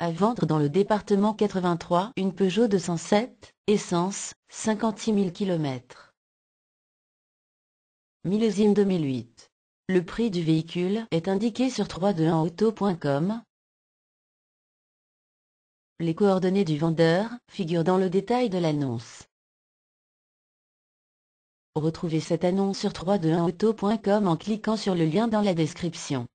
à vendre dans le département 83 une Peugeot 207, essence, 56 000 km. Millésime 2008. Le prix du véhicule est indiqué sur 321auto.com. Les coordonnées du vendeur figurent dans le détail de l'annonce. Retrouvez cette annonce sur 321auto.com en cliquant sur le lien dans la description.